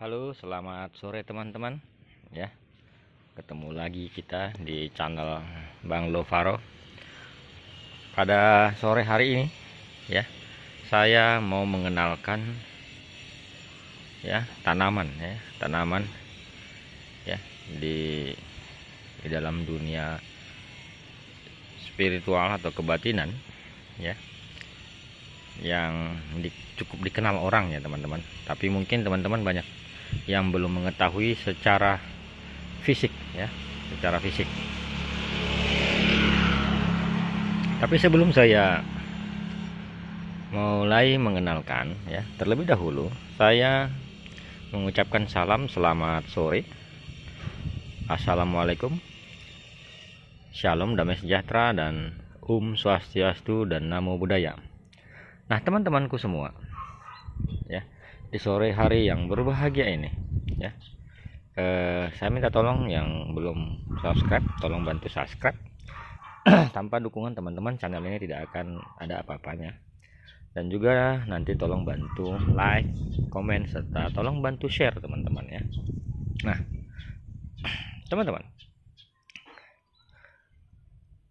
Halo, selamat sore teman-teman. Ya. Ketemu lagi kita di channel Bang Lovaro. Pada sore hari ini, ya, saya mau mengenalkan ya, tanaman ya, tanaman ya di di dalam dunia spiritual atau kebatinan ya yang di, cukup dikenal orang ya teman-teman tapi mungkin teman-teman banyak yang belum mengetahui secara fisik ya, secara fisik. Tapi sebelum saya mulai mengenalkan ya, terlebih dahulu saya mengucapkan salam selamat sore. Assalamualaikum. Shalom damai sejahtera dan um Swastiastu dan Namo Buddhaya. Nah, teman-temanku semua, di sore hari yang berbahagia ini ya eh, saya minta tolong yang belum subscribe tolong bantu subscribe tanpa dukungan teman-teman channel ini tidak akan ada apa-apanya dan juga nanti tolong bantu like komen serta tolong bantu share teman-teman ya nah teman-teman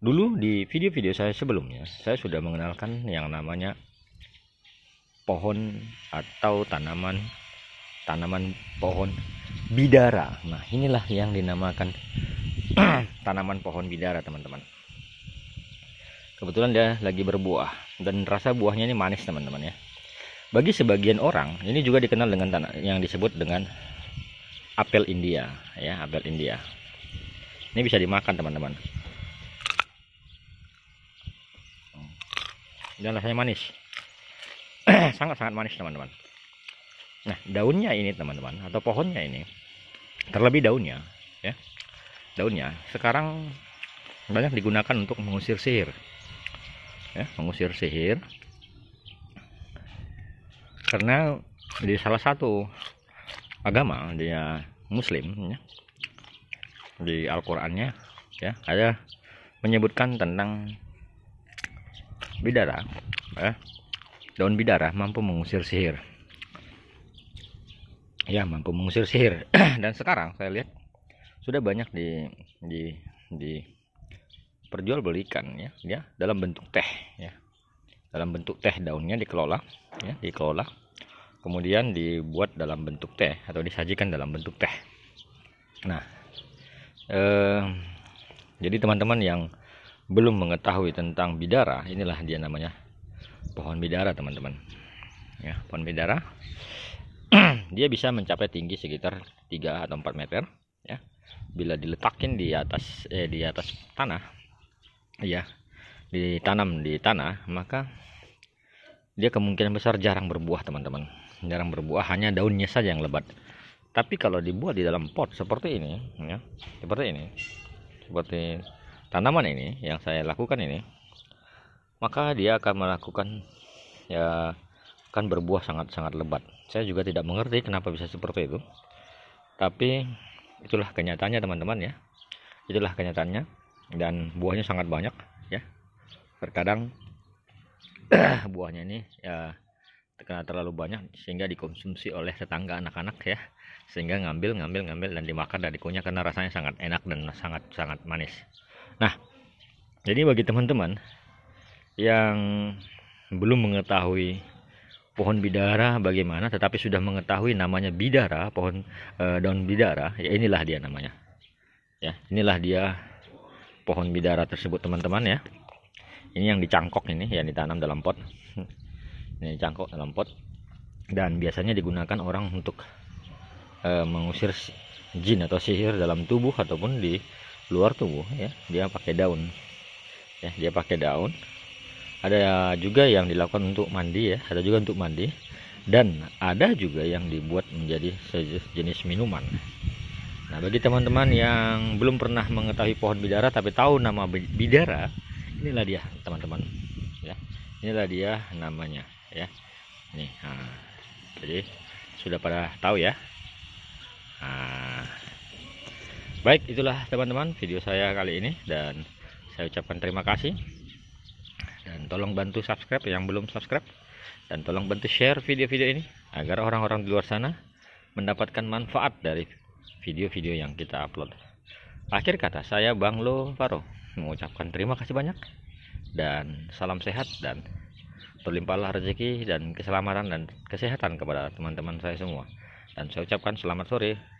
Dulu di video-video saya sebelumnya, saya sudah mengenalkan yang namanya pohon atau tanaman tanaman pohon bidara. Nah, inilah yang dinamakan tanaman pohon bidara, teman-teman. Kebetulan dia lagi berbuah dan rasa buahnya ini manis, teman-teman ya. Bagi sebagian orang, ini juga dikenal dengan tanah yang disebut dengan apel India, ya, apel India. Ini bisa dimakan, teman-teman. dan rasanya manis sangat-sangat manis teman-teman nah daunnya ini teman-teman atau pohonnya ini terlebih daunnya ya daunnya sekarang banyak digunakan untuk mengusir sihir ya mengusir sihir karena di salah satu agama dia muslim ya, di Al-Qur'annya ya ada menyebutkan tentang bidara ya daun bidara mampu mengusir sihir ya mampu mengusir sihir dan sekarang saya lihat sudah banyak di di di perjualbelikan ya ya dalam bentuk teh ya dalam bentuk teh daunnya dikelola ya dikelola kemudian dibuat dalam bentuk teh atau disajikan dalam bentuk teh nah eh, jadi teman-teman yang belum mengetahui tentang bidara inilah dia namanya pohon bidara teman-teman ya pohon bidara dia bisa mencapai tinggi sekitar 3 atau 4 meter ya bila diletakin di atas eh, di atas tanah ya ditanam di tanah maka dia kemungkinan besar jarang berbuah teman-teman jarang berbuah hanya daunnya saja yang lebat tapi kalau dibuat di dalam pot seperti ini ya seperti ini seperti tanaman ini yang saya lakukan ini maka dia akan melakukan ya akan berbuah sangat-sangat lebat. Saya juga tidak mengerti kenapa bisa seperti itu. Tapi itulah kenyataannya teman-teman ya. Itulah kenyataannya dan buahnya sangat banyak ya. Terkadang buahnya ini ya karena terlalu banyak sehingga dikonsumsi oleh tetangga anak-anak ya sehingga ngambil ngambil ngambil dan dimakan dari kunyah karena rasanya sangat enak dan sangat sangat manis nah jadi bagi teman-teman yang belum mengetahui pohon bidara bagaimana tetapi sudah mengetahui namanya bidara pohon e, daun bidara ya inilah dia namanya ya inilah dia pohon bidara tersebut teman-teman ya ini yang dicangkok ini yang ditanam dalam pot ini cangkok dalam pot dan biasanya digunakan orang untuk e, mengusir jin atau sihir dalam tubuh ataupun di luar tubuh ya dia pakai daun ya dia pakai daun ada juga yang dilakukan untuk mandi ya ada juga untuk mandi dan ada juga yang dibuat menjadi sejenis minuman nah bagi teman-teman yang belum pernah mengetahui pohon bidara tapi tahu nama bidara inilah dia teman-teman ya inilah dia namanya ya nih nah, jadi sudah pada tahu ya nah, baik itulah teman-teman video saya kali ini dan saya ucapkan terima kasih tolong bantu subscribe yang belum subscribe dan tolong bantu share video-video ini agar orang-orang di luar sana mendapatkan manfaat dari video-video yang kita upload. Akhir kata saya Bang Lo Faro mengucapkan terima kasih banyak dan salam sehat dan berlimpahlah rezeki dan keselamatan dan kesehatan kepada teman-teman saya semua. Dan saya ucapkan selamat sore.